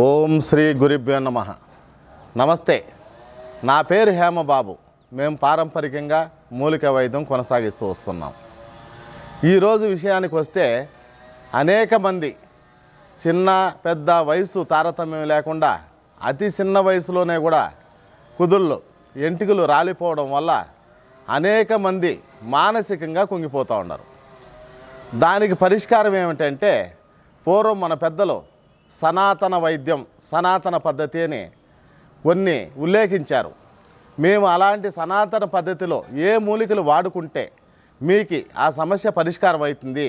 ఓం శ్రీ గురిభ్యో నమ నమస్తే నా పేరు హేమబాబు మేము పారంపరికంగా మూలిక వైద్యం కొనసాగిస్తూ వస్తున్నాం ఈరోజు విషయానికి వస్తే అనేక మంది చిన్న పెద్ద వయసు తారతమ్యం లేకుండా అతి చిన్న వయసులోనే కూడా కుదుళ్ళు ఎంటికలు రాలిపోవడం వల్ల అనేక మంది మానసికంగా కుంగిపోతూ ఉన్నారు దానికి పరిష్కారం ఏమిటంటే పూర్వం మన పెద్దలు సనాతన వైద్యం సనాతన పద్ధతి అని కొన్ని ఉల్లేఖించారు మేము అలాంటి సనాతన పద్ధతిలో ఏ మూలికలు వాడుకుంటే మీకు ఆ సమస్య పరిష్కారం అవుతుంది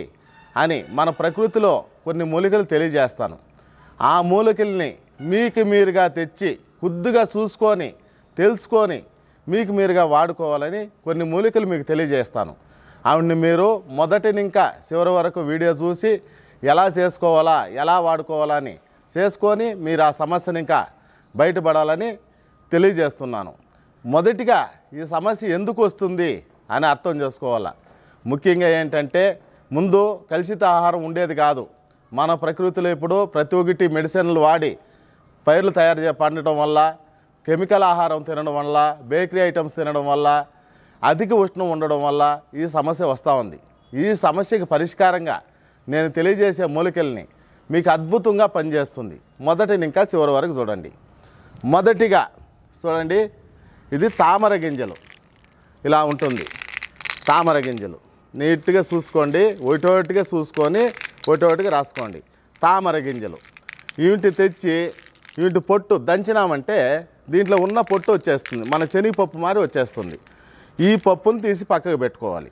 అని మన ప్రకృతిలో కొన్ని మూలికలు తెలియజేస్తాను ఆ మూలికల్ని మీకు మీరుగా తెచ్చి కుద్దుగా చూసుకొని తెలుసుకొని మీకు మీరుగా వాడుకోవాలని కొన్ని మూలికలు మీకు తెలియజేస్తాను ఆవిడ్ని మీరు మొదటి ఇంకా చివరి వరకు వీడియో చూసి ఎలా చేసుకోవాలా ఎలా వాడుకోవాలా అని చేసుకొని మీరు ఆ సమస్యను ఇంకా బయటపడాలని తెలియజేస్తున్నాను మొదటిగా ఈ సమస్య ఎందుకు వస్తుంది అని అర్థం చేసుకోవాలా ముఖ్యంగా ఏంటంటే ముందు కలుషిత ఆహారం ఉండేది కాదు మన ప్రకృతిలో ఇప్పుడు ప్రతి ఒక్కటి మెడిసిన్లు వాడి పైర్లు తయారు చే పండటం వల్ల కెమికల్ ఆహారం తినడం వల్ల బేకరీ ఐటమ్స్ తినడం వల్ల అధిక ఉష్ణం ఉండడం వల్ల ఈ సమస్య వస్తూ ఉంది ఈ సమస్యకి పరిష్కారంగా నేను తెలియజేసే మూలికల్ని మీకు అద్భుతంగా పనిచేస్తుంది మొదటి ఇంకా చివరి వరకు చూడండి మొదటిగా చూడండి ఇది తామర గింజలు ఇలా ఉంటుంది తామర గింజలు నీట్గా చూసుకోండి ఒకటోటిగా చూసుకొని ఒకటోటిగా రాసుకోండి తామర గింజలు ఇంటి తెచ్చి ఇంటి పొట్టు దంచినామంటే దీంట్లో ఉన్న పొట్టు వచ్చేస్తుంది మన శనగపప్పు మారి వచ్చేస్తుంది ఈ పప్పును తీసి పక్కకు పెట్టుకోవాలి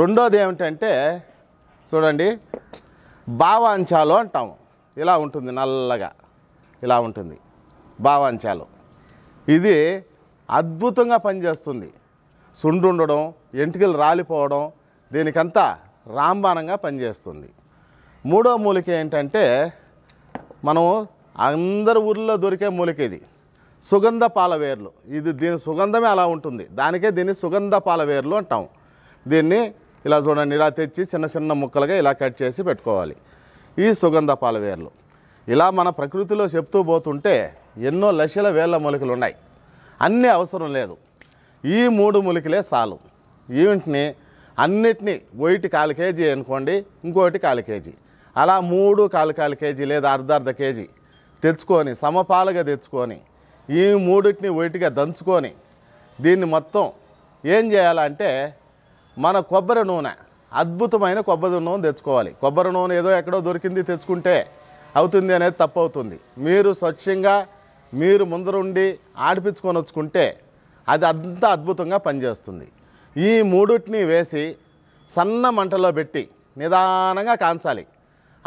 రెండోది ఏమిటంటే చూడండి భావాంశాలు అంటాము ఇలా ఉంటుంది నల్లగా ఇలా ఉంటుంది భావాంశాలు ఇది అద్భుతంగా పనిచేస్తుంది సుండుండడం ఎంటికలు రాలిపోవడం దీనికంతా రాంబాణంగా పనిచేస్తుంది మూడో మూలిక ఏంటంటే మనం అందరి ఊర్లో దొరికే మూలిక ఇది సుగంధ పాలవేర్లు ఇది దీని సుగంధమే అలా ఉంటుంది దానికే దీన్ని సుగంధ పాలవేర్లు అంటాం దీన్ని ఇలా చూడండి ఇలా తెచ్చి చిన్న చిన్న ముక్కలుగా ఇలా కట్ చేసి పెట్టుకోవాలి ఈ సుగంధ పాల వేర్లు ఇలా మన ప్రకృతిలో చెప్తూ పోతుంటే ఎన్నో లక్షల వేల మొలికలు ఉన్నాయి అన్నీ అవసరం లేదు ఈ మూడు మొలికలే చాలు ఈవింటిని అన్నిటినీ ఒకటి కాలు కేజీ అనుకోండి ఇంకోటి కాలు కేజీ అలా మూడు కాలు కాలు కేజీ లేదా అర్ధ అర్ధ కేజీ తెచ్చుకొని సమపాలుగా తెచ్చుకొని ఈ మూడింటిని ఒకటిగా దంచుకొని దీన్ని మొత్తం ఏం చేయాలంటే మన కొబ్బరి నూనె అద్భుతమైన కొబ్బరి నూనె తెచ్చుకోవాలి కొబ్బరి నూనె ఏదో ఎక్కడో దొరికింది తెచ్చుకుంటే అవుతుంది అనేది తప్పు అవుతుంది మీరు స్వచ్ఛంగా మీరు ముందరుండి ఆడిపించుకొని వచ్చుకుంటే అది అంత అద్భుతంగా పనిచేస్తుంది ఈ మూడుటిని వేసి సన్న మంటలో పెట్టి నిదానంగా కాంచాలి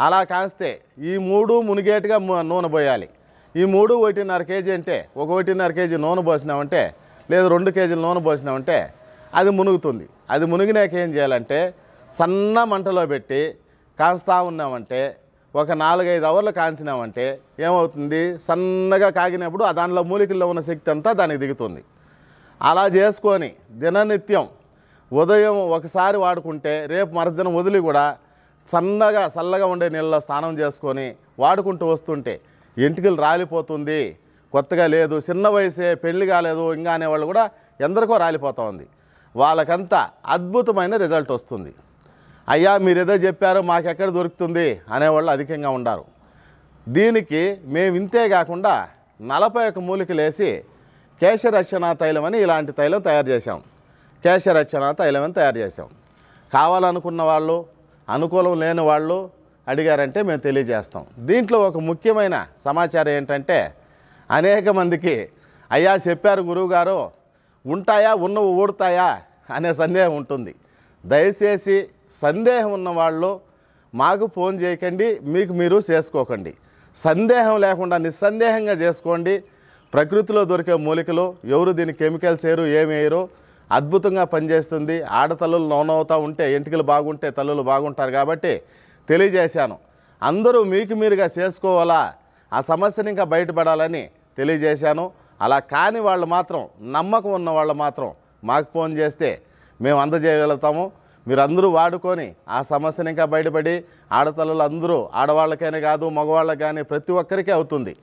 అలా కాస్తే ఈ మూడు మునిగేటుగా నూనె పోయాలి ఈ మూడు ఒకటిన్నర కేజీ అంటే ఒక ఒకటిన్నర కేజీ నూనె పోసినామంటే లేదా రెండు కేజీలు నూనె పోసినామంటే అది మునుగుతుంది అది మునిగినాక ఏం చేయాలంటే సన్న మంటలో పెట్టి కాస్తా ఉన్నామంటే ఒక నాలుగైదు అవర్లు కాంచినామంటే ఏమవుతుంది సన్నగా కాగినప్పుడు దానిలో మూలికల్లో ఉన్న శక్తి అంతా దానికి దిగుతుంది అలా చేసుకొని దిననిత్యం ఉదయం ఒకసారి వాడుకుంటే రేపు మరుసదినం వదిలి కూడా సన్నగా చల్లగా ఉండే నీళ్ళలో స్నానం చేసుకొని వాడుకుంటూ వస్తుంటే ఎంటికలు రాలిపోతుంది కొత్తగా లేదు చిన్న వయసే పెళ్లి కాలేదు ఇంకా అనేవాళ్ళు కూడా ఎందరికో రాలిపోతూ ఉంది వాళ్ళకంతా అద్భుతమైన రిజల్ట్ వస్తుంది అయ్యా మీరు ఏదో చెప్పారో మాకెక్కడ దొరుకుతుంది అనేవాళ్ళు అధికంగా ఉండారు దీనికి మేము ఇంతే కాకుండా నలభై ఒక మూలికలేసి కేశరక్షణ తైలం అని ఇలాంటి తైలం తయారు చేశాం కేశరక్షణ తైలం అని తయారు చేశాం కావాలనుకున్న వాళ్ళు అనుకూలం లేని వాళ్ళు అడిగారంటే మేము తెలియజేస్తాం దీంట్లో ఒక ముఖ్యమైన సమాచారం ఏంటంటే అనేక మందికి అయ్యా చెప్పారు గురువుగారు ఉంటాయా ఉన్నవి ఓడతాయా అనే సందేహం ఉంటుంది దయచేసి సందేహం ఉన్నవాళ్ళు మాకు ఫోన్ చేయకండి మీకు మీరు చేసుకోకండి సందేహం లేకుండా నిస్సందేహంగా చేసుకోండి ప్రకృతిలో దొరికే మూలికలు ఎవరు దీని కెమికల్స్ వేయరు ఏమి వేయరు అద్భుతంగా పనిచేస్తుంది ఆడతల్లులు నోనవుతూ ఉంటే ఎంటికలు బాగుంటే తల్లులు బాగుంటారు కాబట్టి తెలియజేశాను అందరూ మీకు మీరుగా చేసుకోవాలా ఆ సమస్యను ఇంకా బయటపడాలని తెలియజేశాను అలా కాని వాళ్ళు మాత్రం నమ్మకం ఉన్న వాళ్ళు మాత్రం మాకు ఫోన్ చేస్తే మేము అందజేయగలుగుతాము మీరు అందరూ వాడుకొని ఆ సమస్యని ఇంకా బయటపడి ఆడతల్లులు అందరూ ఆడవాళ్ళకైనా కాదు మగవాళ్ళకి కానీ ప్రతి ఒక్కరికి అవుతుంది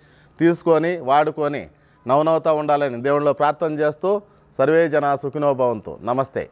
తీసుకొని వాడుకొని నవ్వునవ్వుతూ ఉండాలని దేవుళ్ళు ప్రార్థన చేస్తూ సర్వే జన సుఖినోభవంతో నమస్తే